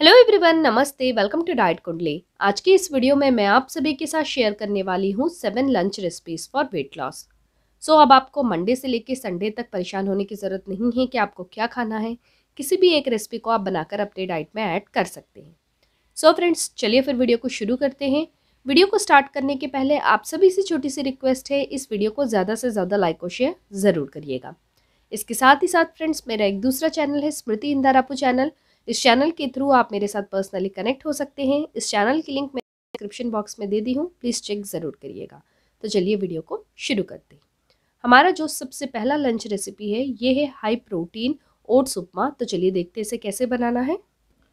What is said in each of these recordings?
hello everyone नमस्ते welcome to diet Kundli आज की इस वीडियो में मैं आप सभी के साथ शेयर करने वाली हूँ seven lunch recipes for weight loss so अब आपको मंडे से लेकर संडे तक परेशान होने की ज़रूरत नहीं है कि आपको क्या खाना है किसी भी एक रेसिपी को आप बनाकर अपने डाइट में ऐड कर सकते हैं सो फ्रेंड्स चलिए फिर वीडियो को शुरू करते हैं वीडियो को स्टार्ट करने के पहले आप सभी से छोटी सी रिक्वेस्ट है इस वीडियो को ज़्यादा से ज़्यादा लाइक और शेयर ज़रूर करिएगा इसके साथ ही साथ फ्रेंड्स मेरा एक दूसरा चैनल है स्मृति इंदारापू चैनल इस चैनल के थ्रू आप मेरे साथ पर्सनली कनेक्ट हो सकते हैं इस चैनल की लिंक मैं डिस्क्रिप्शन बॉक्स में दे दी हूँ प्लीज़ चेक ज़रूर करिएगा तो चलिए वीडियो को शुरू करते हैं हमारा जो सबसे पहला लंच रेसिपी है ये है हाई प्रोटीन ओट्स उपमा तो चलिए देखते हैं इसे कैसे बनाना है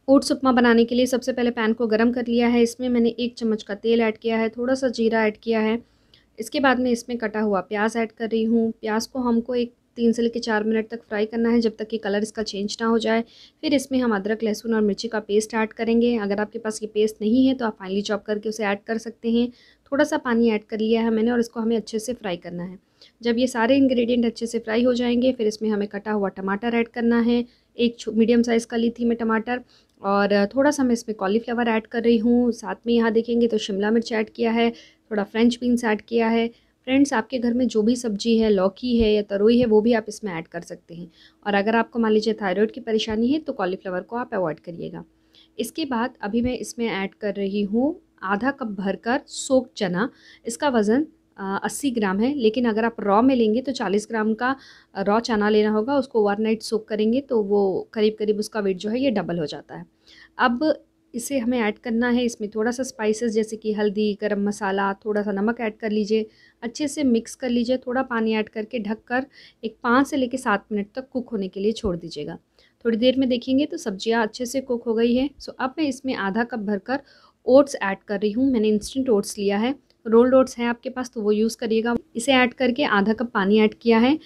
ओट्स उपमा बनाने के लिए सबसे पहले पैन को गर्म कर लिया है इसमें मैंने एक चम्मच का तेल ऐड किया है थोड़ा सा जीरा ऐड किया है इसके बाद मैं इसमें कटा हुआ प्याज ऐड कर रही हूँ प्याज को हमको एक तीन से लेकर चार मिनट तक फ्राई करना है जब तक कि कलर इसका चेंज ना हो जाए फिर इसमें हम अदरक लहसुन और मिर्ची का पेस्ट ऐड करेंगे अगर आपके पास ये पेस्ट नहीं है तो आप फाइनली चॉप करके उसे ऐड कर सकते हैं थोड़ा सा पानी ऐड कर लिया है मैंने और इसको हमें अच्छे से फ्राई करना है जब ये सारे इंग्रेडिएंट अच्छे से फ्राई हो जाएंगे फिर इसमें हमें कटा हुआ टमाटर ऐड करना है एक मीडियम साइज़ का ली थी मैं टमाटर और थोड़ा सा मैं इसमें कॉलीफ्लावर ऐड कर रही हूँ साथ में यहाँ देखेंगे तो शिमला मिर्च ऐड किया है थोड़ा फ्रेंच बीन्स ऐड किया है फ्रेंड्स आपके घर में जो भी सब्जी है लौकी है या तरोई है वो भी आप इसमें ऐड कर सकते हैं और अगर आपको मान लीजिए थायरॉयड की परेशानी है तो कॉलीफ्लावर को आप अवॉइड करिएगा इसके बाद अभी मैं इसमें ऐड कर रही हूँ आधा कप भरकर सोक चना इसका वज़न अस्सी ग्राम है लेकिन अगर आप रॉ में लेंगे तो चालीस ग्राम का रॉ चना लेना होगा उसको ओवरनाइट सोक करेंगे तो वो करीब करीब उसका वेट जो है ये डबल हो जाता है अब इसे हमें ऐड करना है इसमें थोड़ा सा स्पाइसेस जैसे कि हल्दी गरम मसाला थोड़ा सा नमक ऐड कर लीजिए अच्छे से मिक्स कर लीजिए थोड़ा पानी ऐड करके ढक कर एक पाँच से लेकर सात मिनट तक कुक होने के लिए छोड़ दीजिएगा थोड़ी देर में देखेंगे तो सब्जियां अच्छे से कुक हो गई है सो अब मैं इसमें आधा कप भरकर ओट्स ऐड कर रही हूँ मैंने इंस्टेंट ओट्स लिया है रोल्ड ओट्स हैं आपके पास तो वो यूज़ करिएगा इसे ऐड करके आधा कप पानी ऐड किया है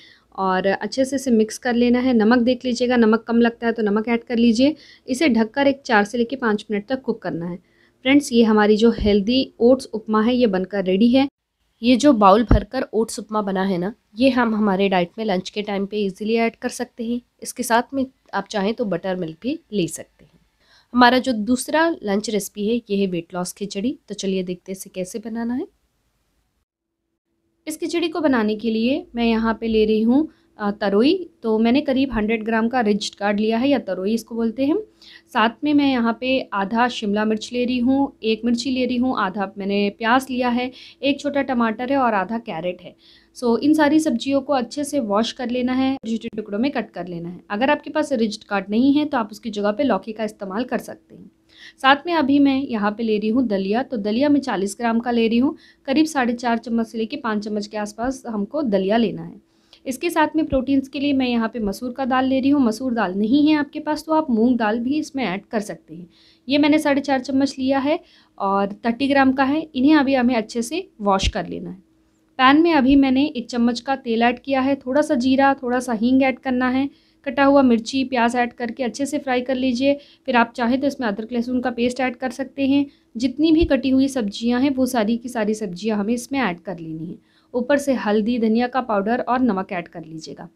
और अच्छे से इसे मिक्स कर लेना है नमक देख लीजिएगा नमक कम लगता है तो नमक ऐड कर लीजिए इसे ढककर एक चार से लेकर पाँच मिनट तक कुक करना है फ्रेंड्स ये हमारी जो हेल्दी ओट्स उपमा है ये बनकर रेडी है ये जो बाउल भरकर ओट्स उपमा बना है ना ये हम हमारे डाइट में लंच के टाइम पे इजीली ऐड कर सकते हैं इसके साथ में आप चाहें तो बटर मिल्क भी ले सकते हैं हमारा जो दूसरा लंच रेसिपी है ये है वेट लॉस खिचड़ी तो चलिए देखते हैं इसे कैसे बनाना है इस खिचड़ी को बनाने के लिए मैं यहाँ पे ले रही हूँ तरोई तो मैंने करीब 100 ग्राम का रिज्ड कार्ड लिया है या तरोई इसको बोलते हैं साथ में मैं यहाँ पे आधा शिमला मिर्च ले रही हूँ एक मिर्ची ले रही हूँ आधा मैंने प्याज लिया है एक छोटा टमाटर है और आधा कैरेट है सो इन सारी सब्जियों को अच्छे से वॉश कर लेना है छोटे टुकड़ों में कट कर लेना है अगर आपके पास रिज्ड कार्ड नहीं है तो आप उसकी जगह पर लौकी का इस्तेमाल कर सकते हैं साथ में अभी मैं यहाँ पे ले रही हूँ दलिया तो दलिया में चालीस ग्राम का ले रही हूँ करीब साढ़े चार चम्मच से लेके पाँच चम्मच के आसपास हमको दलिया लेना है इसके साथ में प्रोटीन्स के लिए मैं यहाँ पे मसूर का दाल ले रही हूँ मसूर दाल नहीं है आपके पास तो आप मूंग दाल भी इसमें ऐड कर सकते हैं ये मैंने साढ़े चार चम्मच लिया है और थर्टी ग्राम का है इन्हें अभी हमें अच्छे से वॉश कर लेना है पैन में अभी मैंने एक चम्मच का तेल ऐड किया है थोड़ा सा जीरा थोड़ा सा हींग ऐड करना है कटा हुआ मिर्ची प्याज ऐड करके अच्छे से फ्राई कर लीजिए फिर आप चाहें तो इसमें अदरक लहसुन का पेस्ट ऐड कर सकते हैं जितनी भी कटी हुई सब्जियां हैं वो सारी की सारी सब्जियां हमें इसमें ऐड कर लेनी है ऊपर से हल्दी धनिया का पाउडर और नमक ऐड कर लीजिएगा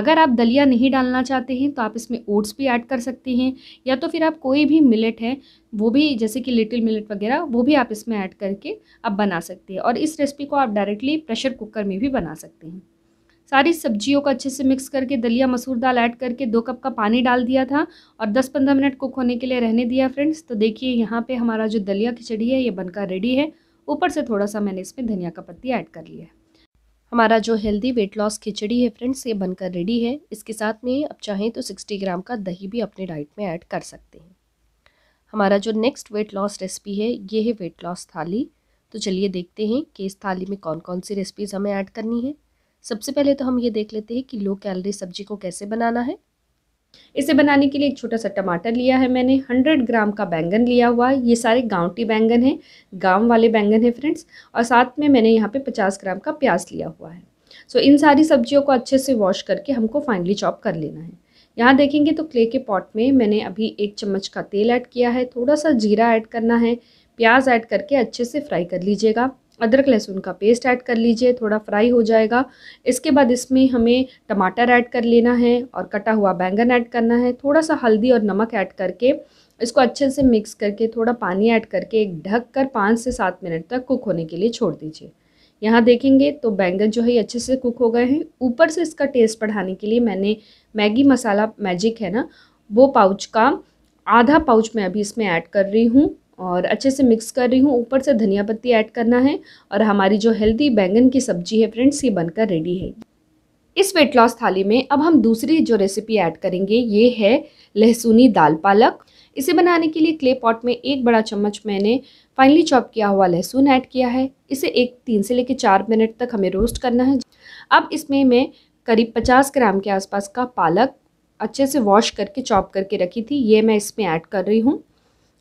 अगर आप दलिया नहीं डालना चाहते हैं तो आप इसमें ओट्स भी ऐड कर सकते हैं या तो फिर आप कोई भी मिलेट है वो भी जैसे कि लिटिल मिलेट वगैरह वो भी आप इसमें ऐड करके आप बना सकते हैं और इस रेसिपी को आप डायरेक्टली प्रेशर कुकर में भी बना सकते हैं सारी सब्जियों को अच्छे से मिक्स करके दलिया मसूर दाल ऐड करके दो कप का पानी डाल दिया था और 10-15 मिनट कुक होने के लिए रहने दिया फ्रेंड्स तो देखिए यहाँ पे हमारा जो दलिया खिचड़ी है ये बनकर रेडी है ऊपर से थोड़ा सा मैंने इसमें धनिया का पत्ती ऐड कर लिया है हमारा जो हेल्दी वेट लॉस खिचड़ी है फ्रेंड्स ये बनकर रेडी है इसके साथ में आप चाहें तो 60 ग्राम का दही भी अपने डाइट में ऐड कर सकते हैं हमारा जो नेक्स्ट वेट लॉस रेसिपी है ये है वेट लॉस थाली तो चलिए देखते हैं कि इस थाली में कौन कौन सी रेसिपीज़ हमें ऐड करनी है सबसे पहले तो हम ये देख लेते हैं कि लो कैलोरी सब्जी को कैसे बनाना है इसे बनाने के लिए एक छोटा सा टमाटर लिया है मैंने 100 ग्राम का बैंगन लिया हुआ है ये सारे गांवटी बैंगन हैं गांव वाले बैंगन हैं फ्रेंड्स और साथ में मैंने यहाँ पे 50 ग्राम का प्याज लिया हुआ है सो इन सारी सब्जियों को अच्छे से वॉश करके हमको फाइनली चॉप कर लेना है यहाँ देखेंगे तो क्ले के पॉट में मैंने अभी एक चम्मच का तेल ऐड किया है थोड़ा सा जीरा ऐड करना है प्याज ऐड करके अच्छे से फ्राई कर लीजिएगा अदरक लहसुन का पेस्ट ऐड कर लीजिए थोड़ा फ्राई हो जाएगा इसके बाद इसमें हमें टमाटर ऐड कर लेना है और कटा हुआ बैंगन ऐड करना है थोड़ा सा हल्दी और नमक ऐड करके इसको अच्छे से मिक्स करके थोड़ा पानी ऐड करके एक ढक कर पाँच से सात मिनट तक कुक होने के लिए छोड़ दीजिए यहाँ देखेंगे तो बैंगन जो है अच्छे से कुक हो गए हैं ऊपर से इसका टेस्ट बढ़ाने के लिए मैंने मैगी मसाला मैजिक है ना वो पाउच का आधा पाउच मैं अभी इसमें ऐड कर रही हूँ और अच्छे से मिक्स कर रही हूँ ऊपर से धनिया पत्ती ऐड करना है और हमारी जो हेल्दी बैंगन की सब्जी है फ्रेंड्स ये बनकर रेडी है इस वेट लॉस थाली में अब हम दूसरी जो रेसिपी ऐड करेंगे ये है लहसुनी दाल पालक इसे बनाने के लिए क्ले पॉट में एक बड़ा चम्मच मैंने फाइनली चॉप किया हुआ लहसुन ऐड किया है इसे एक तीन से लेकर चार मिनट तक हमें रोस्ट करना है अब इसमें मैं करीब पचास ग्राम के आसपास का पालक अच्छे से वॉश करके चॉप करके रखी थी ये मैं इसमें ऐड कर रही हूँ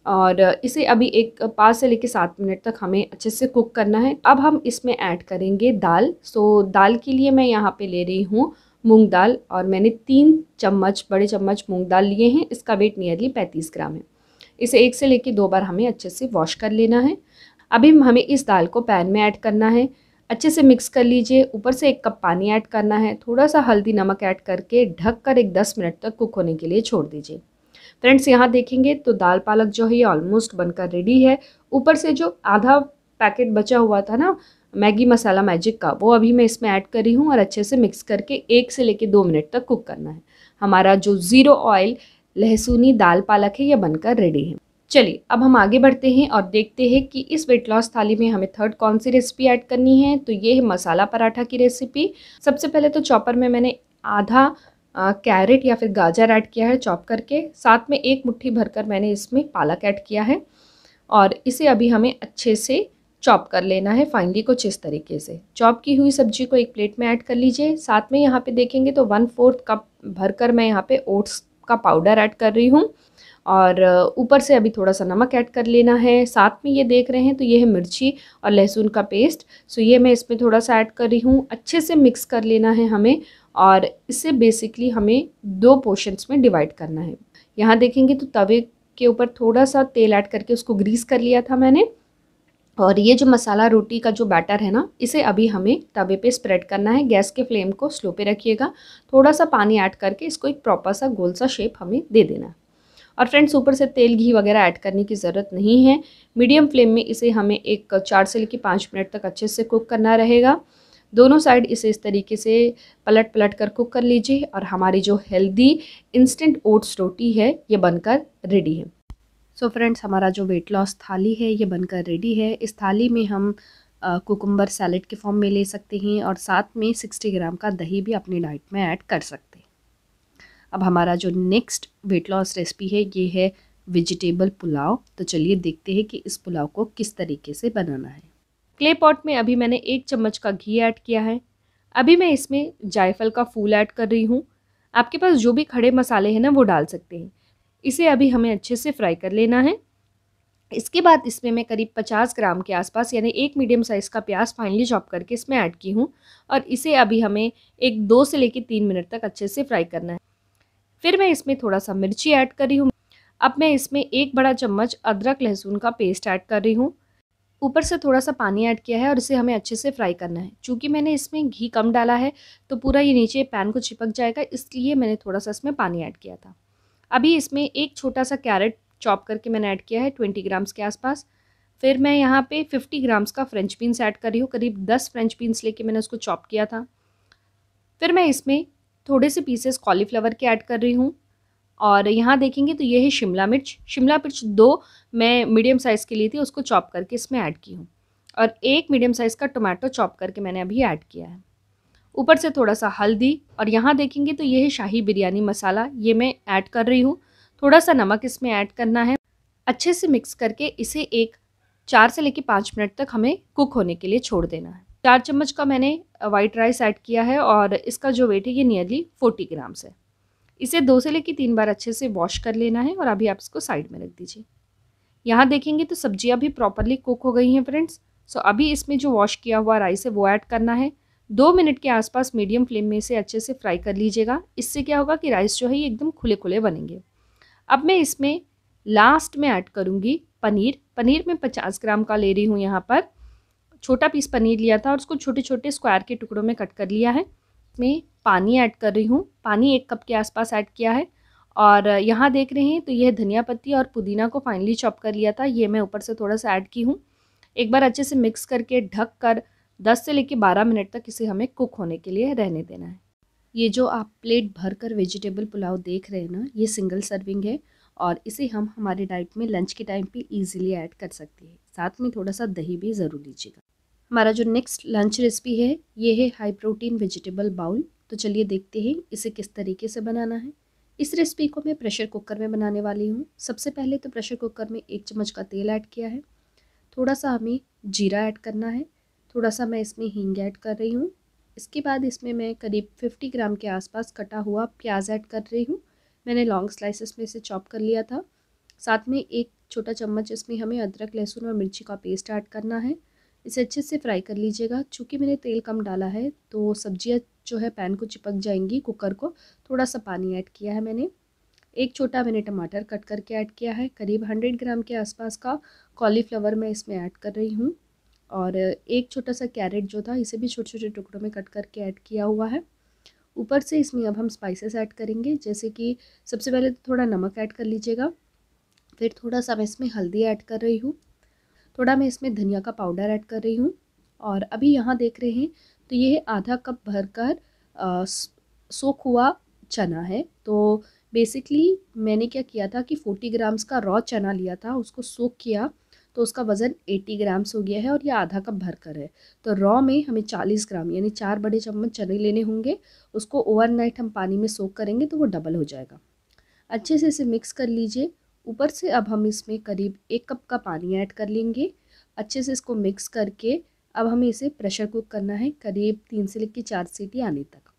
और इसे अभी एक पाँच से लेकर सात मिनट तक हमें अच्छे से कुक करना है अब हम इसमें ऐड करेंगे दाल सो दाल के लिए मैं यहाँ पे ले रही हूँ मूंग दाल और मैंने तीन चम्मच बड़े चम्मच मूंग दाल लिए हैं इसका वेट नियरली पैंतीस ग्राम है इसे एक से लेकर दो बार हमें अच्छे से वॉश कर लेना है अभी हमें इस दाल को पैन में ऐड करना है अच्छे से मिक्स कर लीजिए ऊपर से एक कप पानी ऐड करना है थोड़ा सा हल्दी नमक ऐड करके ढक कर एक दस मिनट तक कुक होने के लिए छोड़ दीजिए फ्रेंड्स यहाँ देखेंगे तो दाल पालक जो है ये ऑलमोस्ट बनकर रेडी है ऊपर से जो आधा पैकेट बचा हुआ था ना मैगी मसाला मैजिक का वो अभी मैं इसमें ऐड कर रही हूँ और अच्छे से मिक्स करके एक से लेके दो मिनट तक कुक करना है हमारा जो ज़ीरो ऑयल लहसुनी दाल पालक है यह बनकर रेडी है चलिए अब हम आगे बढ़ते हैं और देखते हैं कि इस वेट लॉस थाली में हमें थर्ड कौन सी रेसिपी ऐड करनी है तो ये है मसाला पराठा की रेसिपी सबसे पहले तो चॉपर में मैंने आधा कैरेट या फिर गाजर ऐड किया है चॉप करके साथ में एक मुट्ठी भरकर मैंने इसमें पालक ऐड किया है और इसे अभी हमें अच्छे से चॉप कर लेना है फाइनली कुछ इस तरीके से चॉप की हुई सब्जी को एक प्लेट में ऐड कर लीजिए साथ में यहाँ पे देखेंगे तो वन फोर्थ कप भरकर मैं यहाँ पे ओट्स का पाउडर ऐड कर रही हूँ और ऊपर से अभी थोड़ा सा नमक ऐड कर लेना है साथ में ये देख रहे हैं तो ये है मिर्ची और लहसुन का पेस्ट सो ये मैं इसमें थोड़ा सा ऐड कर रही हूँ अच्छे से मिक्स कर लेना है हमें और इसे बेसिकली हमें दो पोर्शंस में डिवाइड करना है यहाँ देखेंगे तो तवे के ऊपर थोड़ा सा तेल ऐड करके उसको ग्रीस कर लिया था मैंने और ये जो मसाला रोटी का जो बैटर है ना इसे अभी हमें तवे पे स्प्रेड करना है गैस के फ्लेम को स्लो पे रखिएगा थोड़ा सा पानी ऐड करके इसको एक प्रॉपर सा गोल सा शेप हमें दे देना है और फ्रेंड्स ऊपर से तेल घी वगैरह ऐड करने की ज़रूरत नहीं है मीडियम फ्लेम में इसे हमें एक चार से लेकर पाँच मिनट तक अच्छे से कुक करना रहेगा दोनों साइड इसे इस तरीके से पलट पलट कर कुक कर लीजिए और हमारी जो हेल्दी इंस्टेंट ओट्स रोटी है ये बनकर रेडी है सो so फ्रेंड्स हमारा जो वेट लॉस थाली है ये बनकर रेडी है इस थाली में हम कुकुम्बर सैलड के फॉर्म में ले सकते हैं और साथ में 60 ग्राम का दही भी अपनी डाइट में ऐड कर सकते हैं अब हमारा जो नेक्स्ट वेट लॉस रेसिपी है ये है वेजिटेबल पुलाव तो चलिए देखते हैं कि इस पुलाव को किस तरीके से बनाना है क्ले पॉट में अभी मैंने एक चम्मच का घी ऐड किया है अभी मैं इसमें जायफल का फूल ऐड कर रही हूँ आपके पास जो भी खड़े मसाले हैं ना वो डाल सकते हैं इसे अभी हमें अच्छे से फ्राई कर लेना है इसके बाद इसमें मैं करीब 50 ग्राम के आसपास यानी एक मीडियम साइज़ का प्याज फाइनली चॉप करके इसमें ऐड की हूँ और इसे अभी हमें एक दो से लेकर तीन मिनट तक अच्छे से फ्राई करना है फिर मैं इसमें थोड़ा सा मिर्ची ऐड कर रही हूँ अब मैं इसमें एक बड़ा चम्मच अदरक लहसुन का पेस्ट ऐड कर रही हूँ ऊपर से थोड़ा सा पानी ऐड किया है और इसे हमें अच्छे से फ्राई करना है चूँकि मैंने इसमें घी कम डाला है तो पूरा ये नीचे पैन को चिपक जाएगा इसलिए मैंने थोड़ा सा इसमें पानी ऐड किया था अभी इसमें एक छोटा सा कैरेट चॉप करके मैंने ऐड किया है ट्वेंटी ग्राम्स के आसपास फिर मैं यहाँ पे फिफ्टी ग्राम्स का फ्रेंच बीन्स ऐड कर रही हूँ करीब दस फ्रेंच बीन्स लेके मैंने उसको चॉप किया था फिर मैं इसमें थोड़े से पीसेस कॉलीफ्लावर के ऐड कर रही हूँ और यहाँ देखेंगे तो ये है शिमला मिर्च शिमला मिर्च दो मैं मीडियम साइज़ के लिए थी उसको चॉप करके इसमें ऐड की हूँ और एक मीडियम साइज़ का टोमेटो चॉप करके मैंने अभी ऐड किया है ऊपर से थोड़ा सा हल्दी और यहाँ देखेंगे तो ये है शाही बिरयानी मसाला ये मैं ऐड कर रही हूँ थोड़ा सा नमक इसमें ऐड करना है अच्छे से मिक्स करके इसे एक चार से लेकर पाँच मिनट तक हमें कुक होने के लिए छोड़ देना है चार चम्मच का मैंने वाइट राइस ऐड किया है और इसका जो वेट है ये नियरली फोर्टी ग्राम्स है इसे दो से लेकर तीन बार अच्छे से वॉश कर लेना है और अभी आप इसको साइड में रख दीजिए यहाँ देखेंगे तो सब्जियाँ भी प्रॉपरली कुक हो गई हैं फ्रेंड्स सो अभी इसमें जो वॉश किया हुआ राइस है वो ऐड करना है दो मिनट के आसपास मीडियम फ्लेम में इसे अच्छे से फ्राई कर लीजिएगा इससे क्या होगा कि राइस जो है ये एकदम खुले खुले बनेंगे अब मैं इसमें लास्ट में ऐड करूँगी पनीर पनीर में पचास ग्राम का ले रही हूँ यहाँ पर छोटा पीस पनीर लिया था और उसको छोटे छोटे स्क्वायर के टुकड़ों में कट कर लिया है में पानी ऐड कर रही हूँ पानी एक कप के आसपास ऐड किया है और यहाँ देख रहे हैं तो यह धनिया पत्ती और पुदीना को फाइनली चॉप कर लिया था ये मैं ऊपर से थोड़ा सा ऐड की हूँ एक बार अच्छे से मिक्स करके ढक कर दस से लेकर बारह मिनट तक इसे हमें कुक होने के लिए रहने देना है ये जो आप प्लेट भर कर वेजिटेबल पुलाव देख रहे हैं ना ये सिंगल सर्विंग है और इसे हम हमारे डाइट में लंच के टाइम पे इजीली ऐड कर सकते हैं साथ में थोड़ा सा दही भी ज़रूर लीजिएगा हमारा जो नेक्स्ट लंच रेसिपी है ये है हाई प्रोटीन वेजिटेबल बाउल तो चलिए देखते हैं इसे किस तरीके से बनाना है इस रेसिपी को मैं प्रेशर कुकर में बनाने वाली हूँ सबसे पहले तो प्रेशर कुकर में एक चम्मच का तेल ऐड किया है थोड़ा सा हमें जीरा ऐड करना है थोड़ा सा मैं इसमें हींग ऐड कर रही हूँ इसके बाद इसमें मैं करीब 50 ग्राम के आसपास कटा हुआ प्याज ऐड कर रही हूँ मैंने लॉन्ग स्लाइसेस में इसे चॉप कर लिया था साथ में एक छोटा चम्मच इसमें हमें अदरक लहसुन और मिर्ची का पेस्ट ऐड करना है इसे अच्छे से फ्राई कर लीजिएगा चूँकि मैंने तेल कम डाला है तो सब्जियाँ जो है पैन को चिपक जाएंगी कुकर को थोड़ा सा पानी ऐड किया है मैंने एक छोटा मैंने टमाटर कट करके ऐड किया है करीब हंड्रेड ग्राम के आसपास का कॉलीफ्लावर मैं इसमें ऐड कर रही हूँ और एक छोटा सा कैरेट जो था इसे भी छोटे छोटे टुकड़ों में कट करके ऐड किया हुआ है ऊपर से इसमें अब हम स्पाइसेस ऐड करेंगे जैसे कि सबसे पहले तो थोड़ा नमक ऐड कर लीजिएगा फिर थोड़ा सा मैं इसमें हल्दी ऐड कर रही हूँ थोड़ा मैं इसमें धनिया का पाउडर ऐड कर रही हूँ और अभी यहाँ देख रहे हैं तो ये है आधा कप भर कर सोख हुआ चना है तो बेसिकली मैंने क्या किया था कि 40 ग्राम्स का रॉ चना लिया था उसको सोख किया तो उसका वज़न 80 ग्राम्स हो गया है और ये आधा कप भर कर है तो रॉ में हमें 40 ग्राम यानी चार बड़े चम्मच चने लेने होंगे उसको ओवरनाइट हम पानी में सोख करेंगे तो वो डबल हो जाएगा अच्छे से इसे मिक्स कर लीजिए ऊपर से अब हम इसमें करीब एक कप का पानी ऐड कर लेंगे अच्छे से इसको मिक्स करके अब हमें इसे प्रेशर कुक करना है करीब तीन से लेकर चार सीटी आने तक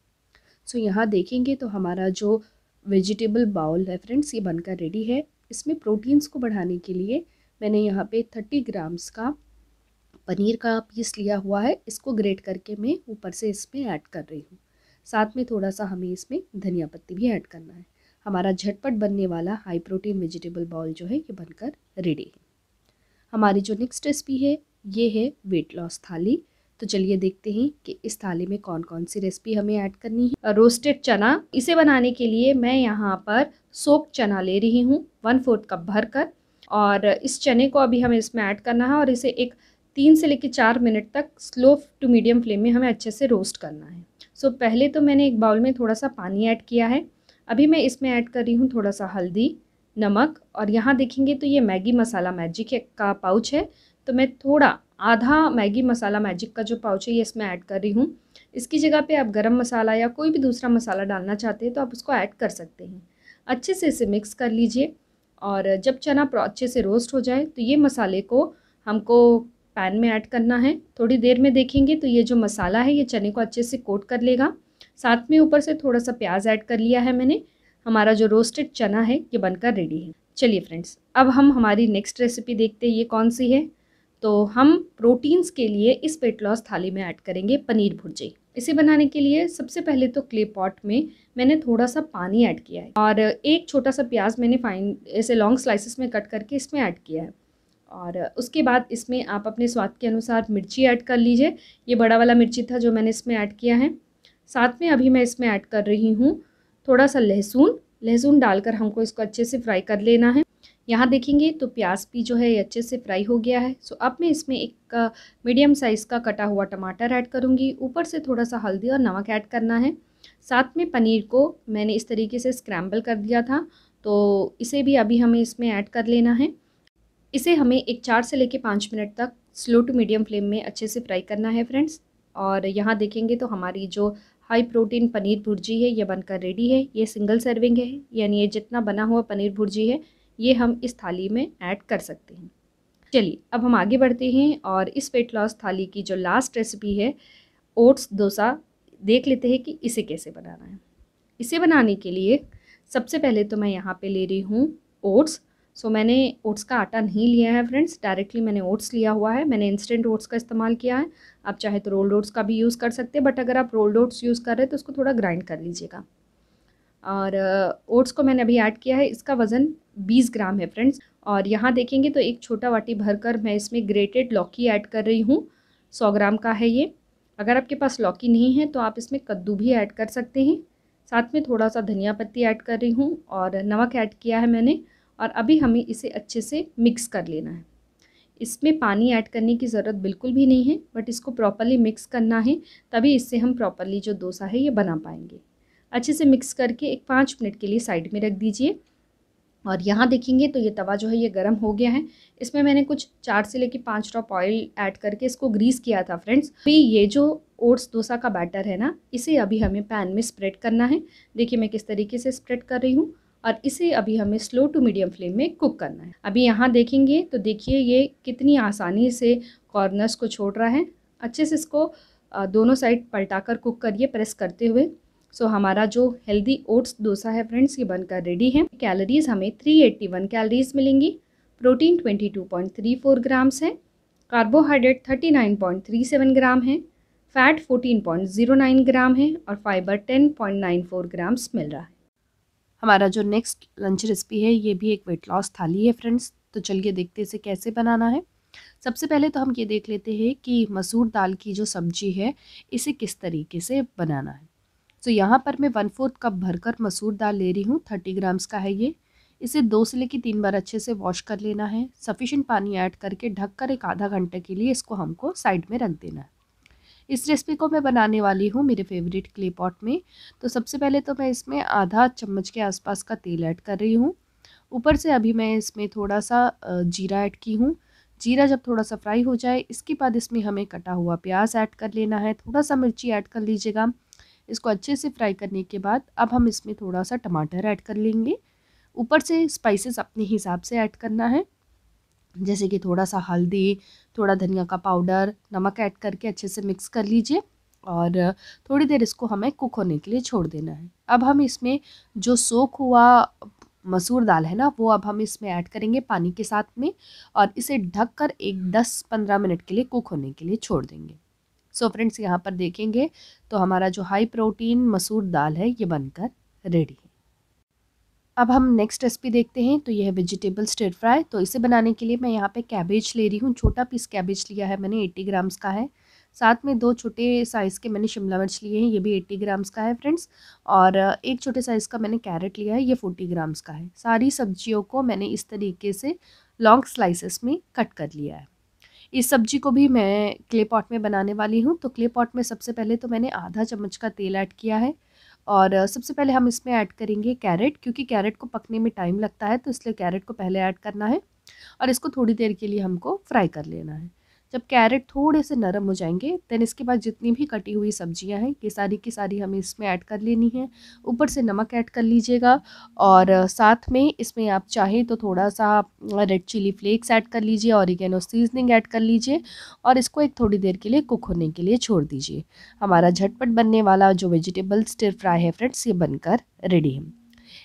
सो यहाँ देखेंगे तो हमारा जो वेजिटेबल बाउल है फ्रेंड्स ये बनकर रेडी है इसमें प्रोटीन्स को बढ़ाने के लिए मैंने यहाँ पे थर्टी ग्राम्स का पनीर का पीस लिया हुआ है इसको ग्रेट करके मैं ऊपर से इसमें ऐड कर रही हूँ साथ में थोड़ा सा हमें इसमें धनिया पत्ती भी ऐड करना है हमारा झटपट बनने वाला हाई प्रोटीन वेजिटेबल बॉल जो है ये बनकर रेडी है हमारी जो नेक्स्ट रेसिपी है ये है वेट लॉस थाली तो चलिए देखते हैं कि इस थाली में कौन कौन सी रेसिपी हमें ऐड करनी है रोस्टेड चना इसे बनाने के लिए मैं यहाँ पर सोप चना ले रही हूँ वन फोर्थ कप भर कर और इस चने को अभी हमें इसमें ऐड करना है और इसे एक तीन से लेकर चार मिनट तक स्लो टू मीडियम फ्लेम में हमें अच्छे से रोस्ट करना है सो so, पहले तो मैंने एक बाउल में थोड़ा सा पानी ऐड किया है अभी मैं इसमें ऐड कर रही हूँ थोड़ा सा हल्दी नमक और यहाँ देखेंगे तो ये मैगी मसाला मैजिक का पाउच है तो मैं थोड़ा आधा मैगी मसाला मैजिक का जो पाउच है ये इसमें ऐड कर रही हूँ इसकी जगह पे आप गरम मसाला या कोई भी दूसरा मसाला डालना चाहते हैं तो आप उसको ऐड कर सकते हैं अच्छे से इसे मिक्स कर लीजिए और जब चना अच्छे से रोस्ट हो जाए तो ये मसाले को हमको पैन में ऐड करना है थोड़ी देर में देखेंगे तो ये जो मसाला है ये चने को अच्छे से कोट कर लेगा साथ में ऊपर से थोड़ा सा प्याज ऐड कर लिया है मैंने हमारा जो रोस्टेड चना है ये बनकर रेडी है चलिए फ्रेंड्स अब हम हमारी नेक्स्ट रेसिपी देखते हैं ये कौन सी है तो हम प्रोटीन्स के लिए इस पेट लॉस थाली में ऐड करेंगे पनीर भुर्जी इसे बनाने के लिए सबसे पहले तो क्ले पॉट में मैंने थोड़ा सा पानी ऐड किया है और एक छोटा सा प्याज मैंने फाइन ऐसे लॉन्ग स्लाइसिस में कट करके इसमें ऐड किया है और उसके बाद इसमें आप अपने स्वाद के अनुसार मिर्ची ऐड कर लीजिए ये बड़ा वाला मिर्ची था जो मैंने इसमें ऐड किया है साथ में अभी मैं इसमें ऐड कर रही हूँ थोड़ा सा लहसुन लहसुन डालकर हमको इसको अच्छे से फ्राई कर लेना है यहाँ देखेंगे तो प्याज भी जो है ये अच्छे से फ्राई हो गया है सो अब मैं इसमें एक मीडियम साइज़ का कटा हुआ टमाटर ऐड करूँगी ऊपर से थोड़ा सा हल्दी और नमक ऐड करना है साथ में पनीर को मैंने इस तरीके से स्क्रैम्बल कर दिया था तो इसे भी अभी हमें इसमें ऐड कर लेना है इसे हमें एक चार से लेकर पाँच मिनट तक स्लो टू मीडियम फ्लेम में अच्छे से फ्राई करना है फ्रेंड्स और यहाँ देखेंगे तो हमारी जो हाई प्रोटीन पनीर भुर्जी है ये बनकर रेडी है ये सिंगल सर्विंग है यानी ये जितना बना हुआ पनीर भुर्जी है ये हम इस थाली में ऐड कर सकते हैं चलिए अब हम आगे बढ़ते हैं और इस वेट लॉस थाली की जो लास्ट रेसिपी है ओट्स डोसा देख लेते हैं कि इसे कैसे बनाना है इसे बनाने के लिए सबसे पहले तो मैं यहाँ पे ले रही हूँ ओट्स सो so, मैंने ओट्स का आटा नहीं लिया है फ्रेंड्स डायरेक्टली मैंने ओट्स लिया हुआ है मैंने इंस्टेंट ओट्स का इस्तेमाल किया है आप चाहे तो रोल्ड ओट्स का भी यूज़ कर सकते हैं बट अगर आप रोल्ड ओट्स यूज़ कर रहे हैं तो उसको थोड़ा ग्राइंड कर लीजिएगा और ओट्स uh, को मैंने अभी ऐड किया है इसका वज़न 20 ग्राम है फ्रेंड्स और यहाँ देखेंगे तो एक छोटा वाटी भरकर मैं इसमें ग्रेटेड लौकी ऐड कर रही हूँ सौ ग्राम का है ये अगर आपके पास लौकी नहीं है तो आप इसमें कद्दू भी ऐड कर सकते हैं साथ में थोड़ा सा धनिया पत्ती ऐड कर रही हूँ और नमक ऐड किया है मैंने और अभी हमें इसे अच्छे से मिक्स कर लेना है इसमें पानी ऐड करने की ज़रूरत बिल्कुल भी नहीं है बट इसको प्रॉपरली मिक्स करना है तभी इससे हम प्रॉपरली जो डोसा है ये बना पाएंगे अच्छे से मिक्स करके एक पाँच मिनट के लिए साइड में रख दीजिए और यहाँ देखेंगे तो ये तवा जो है ये गर्म हो गया है इसमें मैंने कुछ चार से लेके पाँच ड्रॉप ऑयल ऐड करके इसको ग्रीस किया था फ्रेंड्स अभी ये जो ओट्स डोसा का बैटर है ना इसे अभी हमें पैन में स्प्रेड करना है देखिए मैं किस तरीके से स्प्रेड कर रही हूँ और इसे अभी हमें स्लो टू मीडियम फ्लेम में कुक करना है अभी यहाँ देखेंगे तो देखिए ये कितनी आसानी से कॉर्नर्स को छोड़ रहा है अच्छे से इसको दोनों साइड पलटाकर कुक करिए प्रेस करते हुए सो so, हमारा जो हेल्दी ओट्स डोसा है फ्रेंड्स ये बनकर रेडी है कैलोरीज हमें 381 कैलोरीज मिलेंगी प्रोटीन 22.34 ग्राम्स है कार्बोहाइड्रेट 39.37 ग्राम है फैट 14.09 ग्राम है और फाइबर 10.94 ग्राम्स मिल रहा है हमारा जो नेक्स्ट लंच रेसिपी है ये भी एक वेट लॉस थाली है फ्रेंड्स तो चलिए देखते इसे कैसे बनाना है सबसे पहले तो हम ये देख लेते हैं कि मसूर दाल की जो सब्जी है इसे किस तरीके से बनाना है सो यहाँ पर मैं वन फोर्थ कप भरकर मसूर दाल ले रही हूँ थर्टी ग्राम्स का है ये इसे दो से लेकर तीन बार अच्छे से वॉश कर लेना है सफिशेंट पानी ऐड करके ढककर एक आधा घंटे के लिए इसको हमको साइड में रख देना है इस रेसिपी को मैं बनाने वाली हूँ मेरे फेवरेट क्ले पॉट में तो सबसे पहले तो मैं इसमें आधा चम्मच के आसपास का तेल ऐड कर रही हूँ ऊपर से अभी मैं इसमें थोड़ा सा जीरा ऐड की हूँ जीरा जब थोड़ा सा फ्राई हो जाए इसके बाद इसमें हमें कटा हुआ प्याज ऐड कर लेना है थोड़ा सा मिर्ची ऐड कर लीजिएगा इसको अच्छे से फ्राई करने के बाद अब हम इसमें थोड़ा सा टमाटर ऐड कर लेंगे ऊपर से स्पाइसेस अपने हिसाब से ऐड करना है जैसे कि थोड़ा सा हल्दी थोड़ा धनिया का पाउडर नमक ऐड करके अच्छे से मिक्स कर लीजिए और थोड़ी देर इसको हमें कुक होने के लिए छोड़ देना है अब हम इसमें जो सोख हुआ मसूर दाल है ना वो अब हम इसमें ऐड करेंगे पानी के साथ में और इसे ढक कर एक दस पंद्रह मिनट के लिए कुक होने के लिए छोड़ देंगे सो फ्रेंड्स यहाँ पर देखेंगे तो हमारा जो हाई प्रोटीन मसूर दाल है ये बनकर रेडी है अब हम नेक्स्ट रेसिपी देखते हैं तो यह है वेजिटेबल स्टर फ्राई तो इसे बनाने के लिए मैं यहाँ पे कैबेज ले रही हूँ छोटा पीस कैबेज लिया है मैंने 80 ग्राम्स का है साथ में दो छोटे साइज़ के मैंने शिमला मिर्च लिए हैं ये भी 80 ग्राम्स का है फ्रेंड्स और एक छोटे साइज़ का मैंने कैरेट लिया है ये फोर्टी ग्राम्स का है सारी सब्जियों को मैंने इस तरीके से लॉन्ग स्लाइसिस में कट कर लिया है इस सब्जी को भी मैं क्ले पॉट में बनाने वाली हूँ तो क्ले पॉट में सबसे पहले तो मैंने आधा चम्मच का तेल ऐड किया है और सबसे पहले हम इसमें ऐड करेंगे कैरेट क्योंकि कैरेट को पकने में टाइम लगता है तो इसलिए कैरेट को पहले ऐड करना है और इसको थोड़ी देर के लिए हमको फ्राई कर लेना है जब कैरेट थोड़े से नरम हो जाएंगे देन इसके बाद जितनी भी कटी हुई सब्जियां हैं ये सारी की सारी हमें इसमें ऐड कर लेनी है ऊपर से नमक ऐड कर लीजिएगा और साथ में इसमें आप चाहें तो थोड़ा सा रेड चिली फ्लेक्स ऐड कर लीजिए इगेनो सीजनिंग ऐड कर लीजिए और इसको एक थोड़ी देर के लिए कुक होने के लिए छोड़ दीजिए हमारा झटपट बनने वाला जो वेजिटेबल स्टिर फ्राई है फ्रेंड्स ये बनकर रेडी है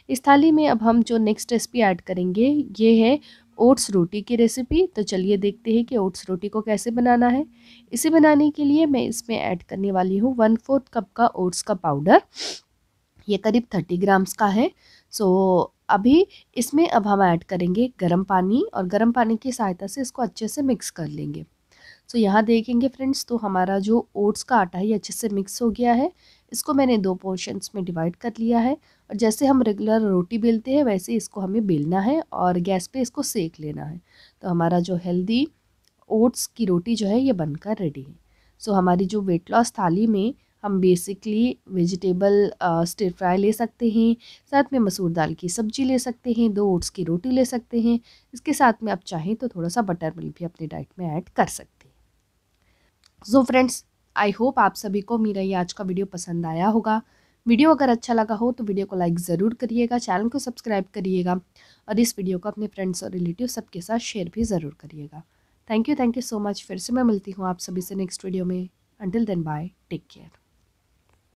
इस थाली में अब हम जो नेक्स्ट रेसिपी ऐड करेंगे ये है ओट्स रोटी की रेसिपी तो चलिए देखते हैं कि ओट्स रोटी को कैसे बनाना है इसे बनाने के लिए मैं इसमें ऐड करने वाली हूँ वन फोर्थ कप का ओट्स का पाउडर ये करीब थर्टी ग्राम्स का है सो अभी इसमें अब हम ऐड करेंगे गर्म पानी और गर्म पानी की सहायता से इसको अच्छे से मिक्स कर लेंगे सो यहाँ देखेंगे फ्रेंड्स तो हमारा जो ओट्स का आटा है अच्छे से मिक्स हो गया है इसको मैंने दो पोर्शंस में डिवाइड कर लिया है और जैसे हम रेगुलर रोटी बेलते हैं वैसे इसको हमें बेलना है और गैस पे इसको सेक लेना है तो हमारा जो हेल्दी ओट्स की रोटी जो है ये बनकर रेडी है सो so, हमारी जो वेट लॉस थाली में हम बेसिकली वेजिटेबल स्टर फ्राई ले सकते हैं साथ में मसूर दाल की सब्जी ले सकते हैं दो ओट्स की रोटी ले सकते हैं इसके साथ में आप चाहें तो थोड़ा सा बटर मिल्क भी अपने डाइट में ऐड कर सकते हैं सो फ्रेंड्स आई होप आप सभी को मेरा ये आज का वीडियो पसंद आया होगा वीडियो अगर अच्छा लगा हो तो वीडियो को लाइक ज़रूर करिएगा चैनल को सब्सक्राइब करिएगा और इस वीडियो को अपने फ्रेंड्स और रिलेटिव सबके साथ शेयर भी ज़रूर करिएगा thank you thank you so much फिर से मैं मिलती हूँ आप सभी से नेक्स्ट वीडियो में until then bye take care